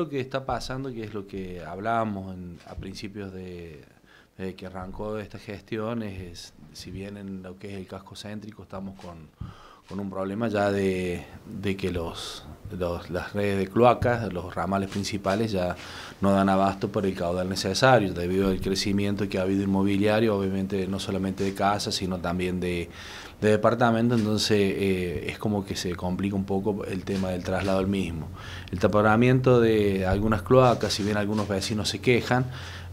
Lo que está pasando, que es lo que hablábamos a principios de, que arrancó esta gestión, es, si bien en lo que es el casco céntrico estamos con, con un problema ya de, de que los las redes de cloacas, los ramales principales ya no dan abasto por el caudal necesario, debido al crecimiento que ha habido inmobiliario, obviamente no solamente de casas, sino también de, de departamento, entonces eh, es como que se complica un poco el tema del traslado al mismo. El taponamiento de algunas cloacas, si bien algunos vecinos se quejan,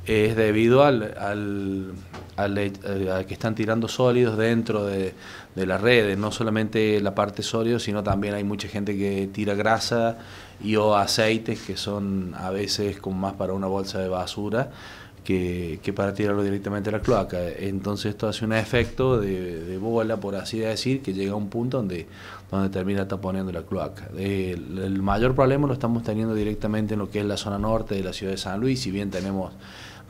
es debido al eh, a, que están tirando sólidos dentro de, de las redes, no solamente la parte sólida, sino también hay mucha gente que tira grasa y o aceites que son a veces como más para una bolsa de basura. Que, para tirarlo directamente a la cloaca. Entonces esto hace un efecto de, de, bola, por así decir, que llega a un punto donde, donde termina taponeando la cloaca. el mayor problema lo estamos teniendo directamente en lo que es la zona norte de la ciudad de San Luis, si bien tenemos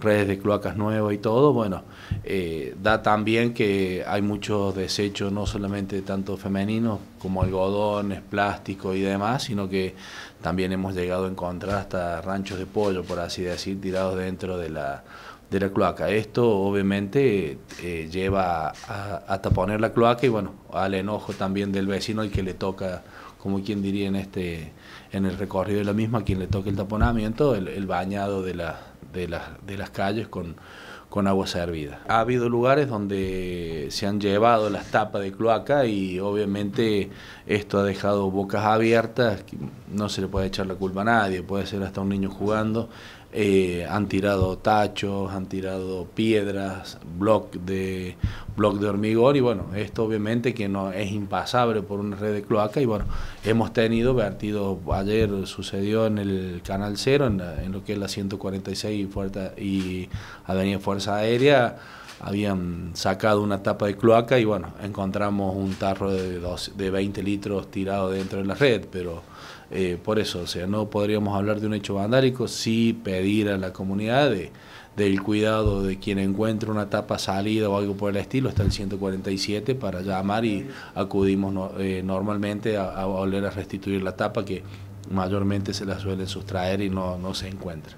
redes de cloacas nuevas y todo, bueno, eh, da también que hay muchos desechos, no solamente tanto femeninos como algodones, plástico y demás, sino que también hemos llegado a encontrar hasta ranchos de pollo, por así decir, tirados dentro de la, de la cloaca. Esto obviamente eh, lleva a, a, la cloaca y bueno, al enojo también del vecino el que le toca, como quien diría en este en el recorrido de la misma, quien le toque el taponamiento, el, el bañado de la, de, de las calles con, con agua servida. Ha habido lugares donde se han llevado las tapas de cloaca y obviamente esto ha dejado bocas abiertas, no se le puede echar la culpa a nadie, puede ser hasta un niño jugando, eh, han tirado tachos, han tirado piedras, bloc de, bloc de hormigón y bueno, esto obviamente que no es impasable por una red de cloaca y bueno, hemos tenido vertido, ayer sucedió en el Canal Cero, en, lo que es la 146 y, y Avenida Fuerza Aérea, habían sacado una tapa de cloaca y bueno, encontramos un tarro de, de 20 litros tirado dentro de la red, pero eh, por eso, o sea, no podríamos hablar de un hecho vandálico, sí pedimos a la comunidad del cuidado de quien encuentre una tapa salida o algo por el estilo, está el 147 para llamar y acudimos eh, normalmente a, a, volver a restituir la tapa que mayormente se la suelen sustraer y no, no se encuentra.